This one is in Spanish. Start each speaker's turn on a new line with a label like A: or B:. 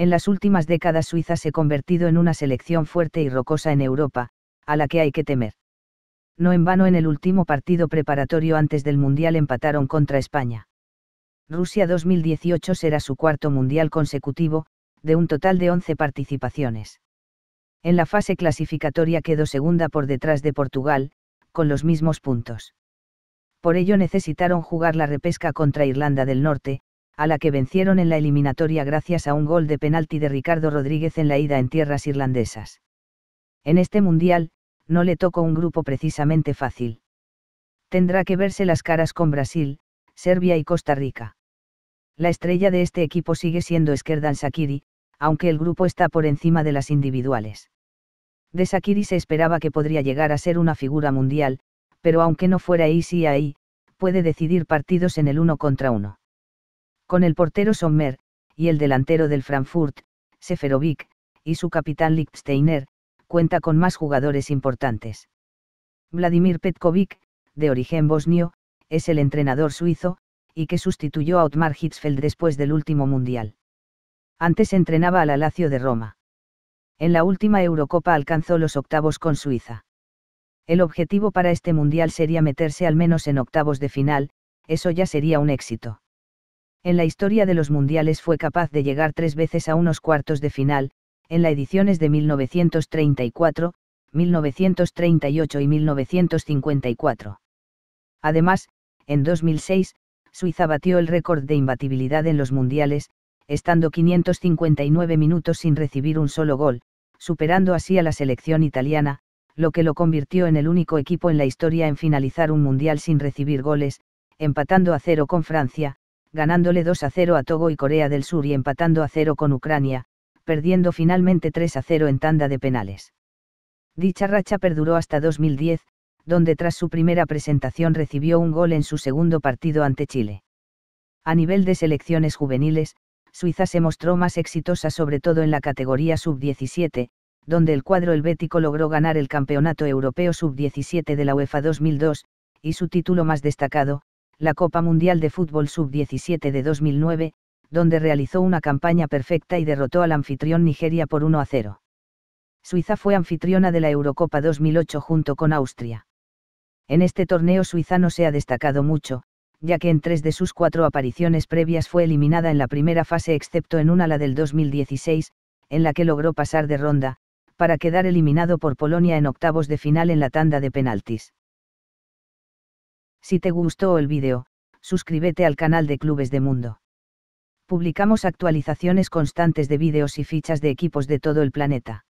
A: En las últimas décadas Suiza se ha convertido en una selección fuerte y rocosa en Europa, a la que hay que temer. No en vano en el último partido preparatorio antes del Mundial empataron contra España. Rusia 2018 será su cuarto Mundial consecutivo, de un total de 11 participaciones. En la fase clasificatoria quedó segunda por detrás de Portugal, con los mismos puntos. Por ello necesitaron jugar la repesca contra Irlanda del Norte, a la que vencieron en la eliminatoria gracias a un gol de penalti de Ricardo Rodríguez en la ida en tierras irlandesas. En este Mundial, no le tocó un grupo precisamente fácil. Tendrá que verse las caras con Brasil, Serbia y Costa Rica. La estrella de este equipo sigue siendo Eskerdan Sakiri, aunque el grupo está por encima de las individuales. De Sakiri se esperaba que podría llegar a ser una figura mundial, pero aunque no fuera ahí, puede decidir partidos en el uno contra uno. Con el portero Sommer, y el delantero del Frankfurt, Seferovic, y su capitán Lichtsteiner, cuenta con más jugadores importantes. Vladimir Petkovic, de origen bosnio, es el entrenador suizo, y que sustituyó a Otmar Hitzfeld después del último Mundial. Antes entrenaba al Alacio de Roma. En la última Eurocopa alcanzó los octavos con Suiza. El objetivo para este Mundial sería meterse al menos en octavos de final, eso ya sería un éxito. En la historia de los Mundiales fue capaz de llegar tres veces a unos cuartos de final, en las ediciones de 1934, 1938 y 1954. Además, en 2006, Suiza batió el récord de imbatibilidad en los mundiales, estando 559 minutos sin recibir un solo gol, superando así a la selección italiana, lo que lo convirtió en el único equipo en la historia en finalizar un mundial sin recibir goles, empatando a cero con Francia, ganándole 2 a 0 a Togo y Corea del Sur y empatando a cero con Ucrania, perdiendo finalmente 3 a 0 en tanda de penales. Dicha racha perduró hasta 2010, donde tras su primera presentación recibió un gol en su segundo partido ante Chile. A nivel de selecciones juveniles, Suiza se mostró más exitosa sobre todo en la categoría sub-17, donde el cuadro helvético logró ganar el Campeonato Europeo sub-17 de la UEFA 2002, y su título más destacado, la Copa Mundial de Fútbol sub-17 de 2009, donde realizó una campaña perfecta y derrotó al anfitrión Nigeria por 1 a 0. Suiza fue anfitriona de la Eurocopa 2008 junto con Austria. En este torneo suizano se ha destacado mucho, ya que en tres de sus cuatro apariciones previas fue eliminada en la primera fase excepto en una la del 2016, en la que logró pasar de ronda, para quedar eliminado por Polonia en octavos de final en la tanda de penaltis. Si te gustó el vídeo, suscríbete al canal de Clubes de Mundo. Publicamos actualizaciones constantes de vídeos y fichas de equipos de todo el planeta.